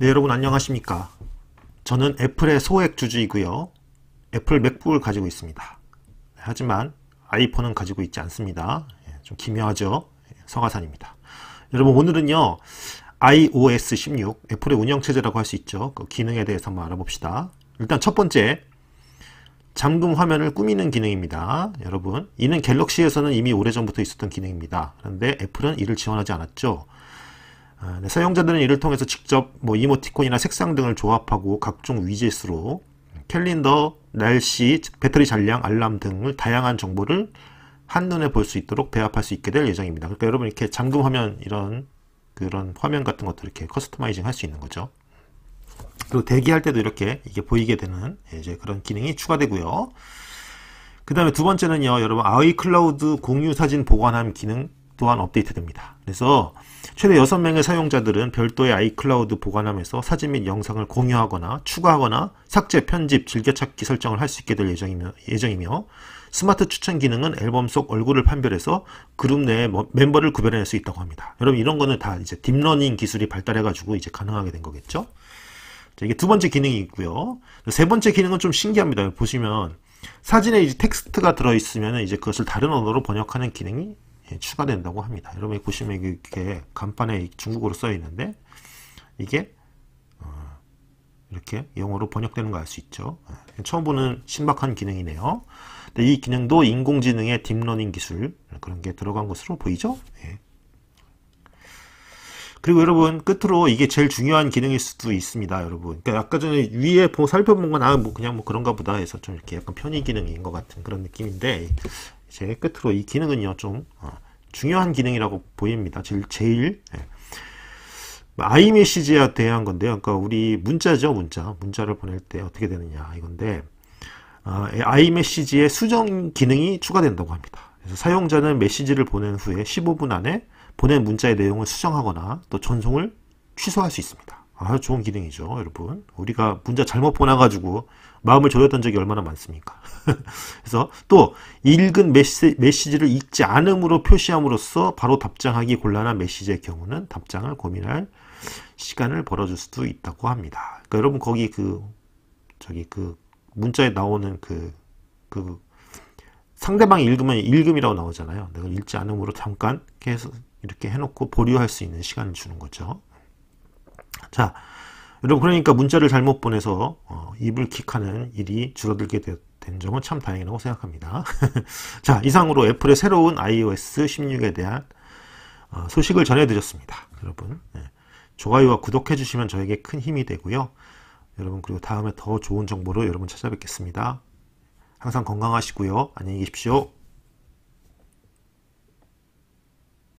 네, 여러분 안녕하십니까. 저는 애플의 소액 주주이고요. 애플 맥북을 가지고 있습니다. 네, 하지만 아이폰은 가지고 있지 않습니다. 예, 좀 기묘하죠? 성화산입니다 예, 여러분 오늘은요. iOS 16, 애플의 운영체제라고 할 수 있죠. 그 기능에 대해서 한번 알아봅시다. 일단 첫 번째, 잠금 화면을 꾸미는 기능입니다. 여러분, 이는 갤럭시에서는 이미 오래전부터 있었던 기능입니다. 그런데 애플은 이를 지원하지 않았죠. 아, 네. 사용자들은 이를 통해서 직접 뭐 이모티콘이나 색상 등을 조합하고 각종 위젯으로 캘린더, 날씨, 배터리 잔량, 알람 등을 다양한 정보를 한눈에 볼 수 있도록 배합할 수 있게 될 예정입니다. 그러니까 여러분 이렇게 잠금 화면 이런 그런 화면 같은 것도 이렇게 커스터마이징 할 수 있는 거죠. 그리고 대기할 때도 이렇게 이게 보이게 되는 예, 이제 그런 기능이 추가되고요. 그 다음에 두 번째는요, 여러분 아이클라우드 공유 사진 보관함 기능 또한 업데이트됩니다. 그래서 최대 6명의 사용자들은 별도의 아이클라우드 보관함에서 사진 및 영상을 공유하거나 추가하거나 삭제, 편집, 즐겨찾기 설정을 할 수 있게 될 예정이며, 예정이며 스마트 추천 기능은 앨범 속 얼굴을 판별해서 그룹 내에 멤버를 구별해낼 수 있다고 합니다. 여러분 이런 거는 다 이제 딥러닝 기술이 발달해가지고 이제 가능하게 된 거겠죠? 자, 이게 두 번째 기능이 있고요. 세 번째 기능은 좀 신기합니다. 보시면 사진에 이제 텍스트가 들어있으면 이제 그것을 다른 언어로 번역하는 기능이 예, 추가된다고 합니다. 여러분이 보시면 이렇게 간판에 중국어로 써 있는데 이게 어, 이렇게 영어로 번역되는 거 알 수 있죠. 예, 처음 보는 신박한 기능이네요. 이 기능도 인공지능의 딥러닝 기술 그런 게 들어간 것으로 보이죠. 예. 그리고 여러분 끝으로 이게 제일 중요한 기능일 수도 있습니다 여러분 그러니까 아까 전에 위에 살펴본 건아뭐 그냥 뭐 그런가 보다 해서 좀 이렇게 약간 편의 기능인 것 같은 그런 느낌인데 제 끝으로 이 기능은요 좀 어, 중요한 기능이라고 보입니다. 제일 제일 예. 아이메시지에 대한 건데요. 그러니까 우리 문자죠 문자 문자를 보낼 때 어떻게 되느냐 이건데 어, 아이메시지에 수정 기능이 추가된다고 합니다. 그래서 사용자는 메시지를 보낸 후에 15분 안에 보낸 문자의 내용을 수정하거나 또 전송을 취소할 수 있습니다. 아주 좋은 기능이죠, 여러분. 우리가 문자 잘못 보내가지고 마음을 졸였던 적이 얼마나 많습니까? 그래서 또 읽은 메시, 메시지를 읽지 않음으로 표시함으로써 바로 답장하기 곤란한 메시지의 경우는 답장을 고민할 시간을 벌어줄 수도 있다고 합니다. 그러니까 여러분 거기 그 저기 그 문자에 나오는 그그 그 상대방이 읽으면 읽음이라고 나오잖아요. 내가 읽지 않음으로 잠깐 계속 이렇게 해놓고 보류할 수 있는 시간을 주는 거죠. 자, 여러분 그러니까 문자를 잘못 보내서 어, 입을 킥하는 일이 줄어들게 되, 된 점은 참 다행이라고 생각합니다. 자, 이상으로 애플의 새로운 iOS 16에 대한 어, 소식을 전해드렸습니다. 여러분 네. 좋아요와 구독해주시면 저에게 큰 힘이 되고요. 여러분 그리고 다음에 더 좋은 정보로 여러분 찾아뵙겠습니다. 항상 건강하시고요. 안녕히 계십시오.